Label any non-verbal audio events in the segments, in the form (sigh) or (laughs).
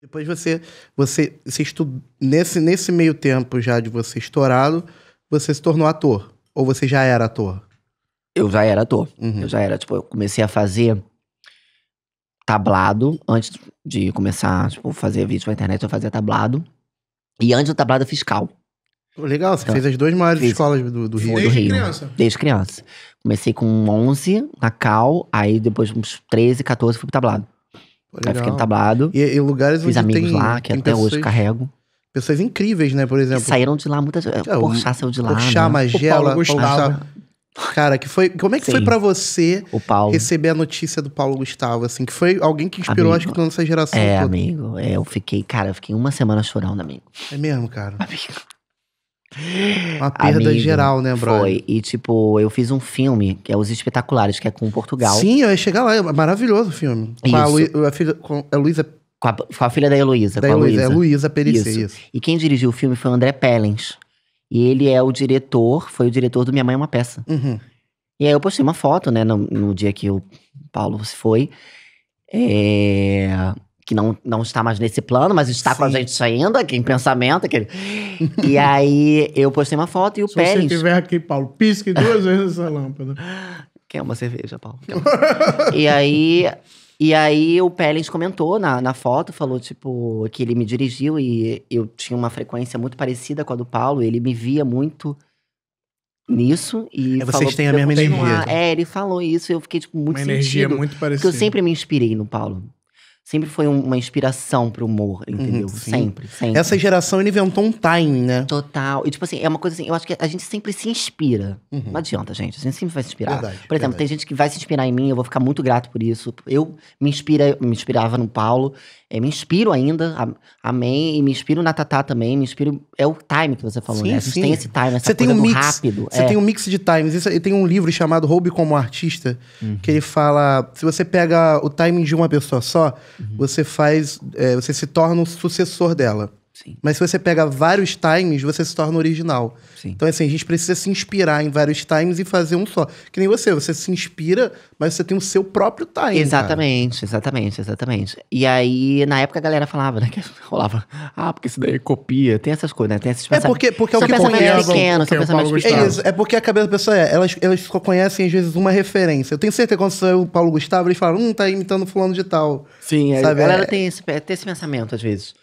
Depois você, você, você estu... nesse, nesse meio tempo já de você estourado, você se tornou ator? Ou você já era ator? Eu já era ator. Uhum. Eu já era, tipo, eu comecei a fazer tablado antes de começar, tipo, fazer vídeo pra internet, eu fazia tablado. E antes do tablado fiscal. Legal, você então, fez as duas maiores fiz, escolas do, do Rio. Desde do Rio. criança? Desde criança. Comecei com 11 na cal, aí depois uns 13, 14 fui pro tablado. Legal. Aí fiquei tablado. E, e lugares fiz amigos lá, que até pessoas, hoje carrego. Pessoas incríveis, né? Por exemplo. Que saíram de lá muitas vezes. É, o Porchat saiu de lá. Porchat, né? Magela, o Paulo Gustavo. Cara, que foi, como é que Sim. foi para você o receber a notícia do Paulo Gustavo, assim, que foi alguém que inspirou, amigo, acho que, nossa geração. É, toda. amigo, é, eu fiquei, cara, eu fiquei uma semana chorando, amigo. É mesmo, cara? Amigo. Uma perda Amigo, geral, né, bro? Foi. E, tipo, eu fiz um filme, que é Os Espetaculares, que é com Portugal. Sim, eu ia chegar lá. É maravilhoso o filme. Isso. Com a, Lu, a, filha, com a Luísa... Com a, com a, filha da Heloísa. Da Heloísa, é Luísa Pericê. E quem dirigiu o filme foi o André Pellens. E ele é o diretor, foi o diretor do Minha Mãe é uma Peça. Uhum. E aí eu postei uma foto, né, no, no dia que o Paulo se foi. É que não, não está mais nesse plano, mas está Sim. com a gente ainda, aqui em pensamento. Aquele... e aí eu postei uma foto e o Se Pérez. Se você estiver aqui, Paulo, pisque duas vezes essa lâmpada. Quer uma cerveja, Paulo? Uma... e aí. E aí o Pérez comentou na, na foto, falou, tipo, que ele me dirigiu e eu tinha uma frequência muito parecida com a do Paulo, ele me via muito nisso e é, vocês têm a mesma energia. Então. É, ele falou isso, e eu fiquei tipo muito uma energia muito parecida. Porque eu sempre me inspirei no Paulo sempre foi um, uma inspiração pro humor, uhum, entendeu? Uhum, sempre, sempre. Essa geração ele inventou um time, né? Total. E tipo assim, é uma coisa assim, eu acho que a gente sempre se inspira. Uhum. Não adianta, gente. A gente sempre vai se inspirar. Verdade, por exemplo, verdade. tem gente que vai se inspirar em mim, eu vou ficar muito grato por isso. Eu me inspira, me inspirava no Paulo. Eu me inspiro ainda, amém, e me inspiro na Tatá também, me inspiro. É o time que você falou, sim, né? A gente sim. tem esse time, essa você tem um mix, rápido. Você é. tem um mix de times. Isso, tem um livro chamado Roube como Artista, uhum. que ele fala: se você pega o timing de uma pessoa só, uhum. você faz. É, você se torna o sucessor dela. Sim. Mas se você pega vários times, você se torna original. Sim. Então, assim, a gente precisa se inspirar em vários times e fazer um só. Que nem você, você se inspira, mas você tem o seu próprio time. Exatamente, cara. exatamente, exatamente. E aí, na época, a galera falava, né? Que (laughs) rolava, ah, porque isso daí é copia. Tem essas coisas, né? Tem esses pensamentos. É porque, porque é o que conhece. Pequeno, são é pensamentos pequenos. É, é porque a cabeça da pessoa é, elas, elas conhecem, às vezes, uma referência. Eu tenho certeza que quando saiu o Paulo Gustavo, eles falaram, hum, tá imitando fulano de tal. Sim, é, Sabe? a galera é... tem, esse, tem esse pensamento, às vezes.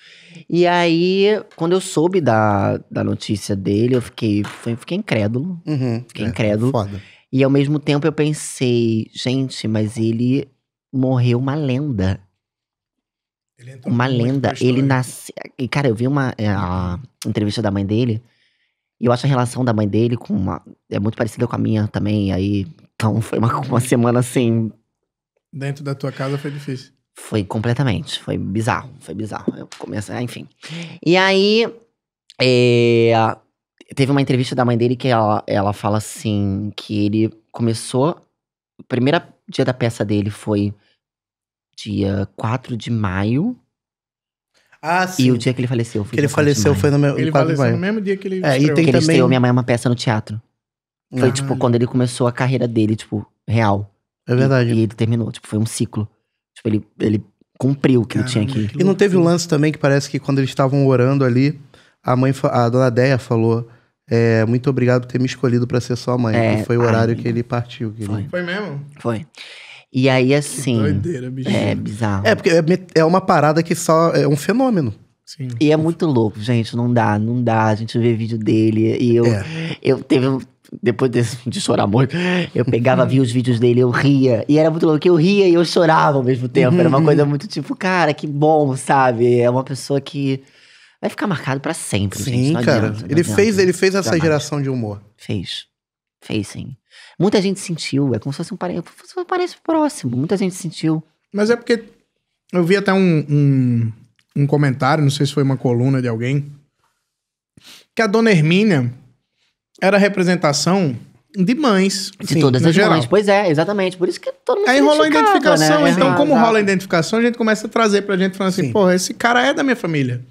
E aí, quando eu soube da, da notícia dele, eu fiquei, foi, fiquei incrédulo. Uhum, fiquei é, incrédulo. Foda. E ao mesmo tempo eu pensei, gente, mas ele morreu uma lenda. uma lenda. Ele nasceu. E, cara, eu vi uma é, a entrevista da mãe dele. E eu acho a relação da mãe dele com uma. É muito parecida com a minha também. Aí. Então foi uma, (laughs) uma semana assim. Dentro da tua casa foi difícil. Foi completamente. Foi bizarro. Foi bizarro. Eu ah, enfim. E aí. É, teve uma entrevista da mãe dele que ela, ela fala assim: que ele começou. O primeiro dia da peça dele foi dia 4 de maio. Ah, sim. E o dia que ele faleceu foi. Que ele faleceu foi no, meu, ele faleceu no mesmo dia que ele. É, e tem que ele estreou Minha Mãe uma peça no teatro. Foi, ah, tipo, quando ele começou a carreira dele, tipo, real. É verdade. E, e ele terminou, tipo, foi um ciclo. Tipo, ele, ele cumpriu o que Caramba, ele tinha que. E não teve um lance também que parece que quando eles estavam orando ali, a mãe, a dona Deia falou. É, muito obrigado por ter me escolhido para ser sua mãe. É, foi o horário que ele partiu. Que foi. Ele... foi mesmo? Foi. E aí, assim. Que doideira, bicho. É bizarro. É, porque é, é uma parada que só. É um fenômeno. Sim. E é muito louco, gente. Não dá, não dá. A gente vê vídeo dele e eu, é. eu teve um, depois de, de, chorar muito, eu pegava, via os vídeos dele, eu ria. E era muito louco, eu ria e eu chorava ao mesmo tempo. Era uma uhum. coisa muito tipo, cara, que bom, sabe? É uma pessoa que vai ficar marcado para sempre, sim, gente. cara. Adianta, ele adianta. fez, ele fez essa Jamais. geração de humor. Fez. Fez sim. Muita gente sentiu, é como se fosse um parente, próximo. Muita gente sentiu. Mas é porque eu vi até um, um um comentário, não sei se foi uma coluna de alguém, que a dona Hermínia era representação de mães. De sim, todas as geral. mães. Pois é, exatamente. Por isso que todo mundo Aí rolou a identificação. Né? Então, como exato. rola a identificação, a gente começa a trazer pra gente, falando assim, sim. porra, esse cara é da minha família.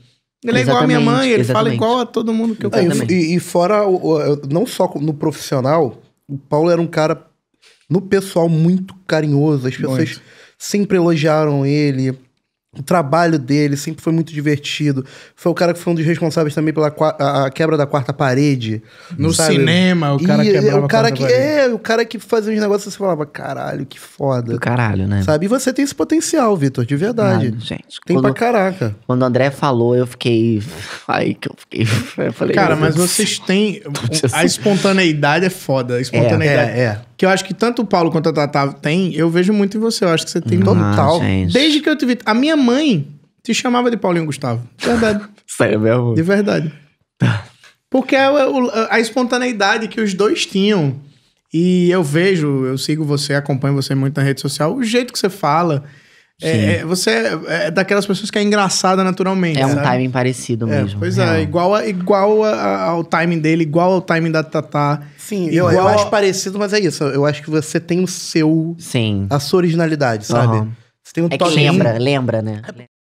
Ele é igual à minha mãe, ele exatamente. fala igual a todo mundo que eu é, conheço. E, e, fora, não só no profissional, o Paulo era um cara, no pessoal, muito carinhoso. As pessoas muito. sempre elogiaram ele. O trabalho dele sempre foi muito divertido. Foi o cara que foi um dos responsáveis também pela a, quebra da quarta parede. No sabe? cinema, o cara e, é, o cara a que, parede. É, o cara que fazia uns negócios você falava, caralho, que foda. Do caralho, né? Sabe? E você tem esse potencial, Vitor, de verdade. Ah, gente. Tem quando, pra caraca. Quando o André falou, eu fiquei... Ai, que eu fiquei... (laughs) Eu falei, cara, mas vocês têm... (laughs) A espontaneidade é foda. A é, espontaneidade... é. é. é que eu acho que tanto o Paulo quanto a Tatá tem, eu vejo muito em você. Eu acho que você tem hum, total. Desde que eu te vi. A minha mãe te chamava de Paulinho Gustavo. De verdade. (laughs) Sério mesmo? De verdade. Tá. Porque a, é a, é a espontaneidade que os dois tinham. E eu vejo, eu sigo você, acompanho você muito na rede social, o jeito que você fala. É, é você é daquelas pessoas que é engraçada naturalmente. É um sabe? timing parecido mesmo. É, pois é, é, igual, a, igual a, ao timing dele, igual ao timing da Tatá. Sim, eu, eu acho parecido, mas é isso. Eu acho que você tem o seu. Sim. A sua originalidade, sabe? Uhum. Você tem um é Que lembra, lembra, né? É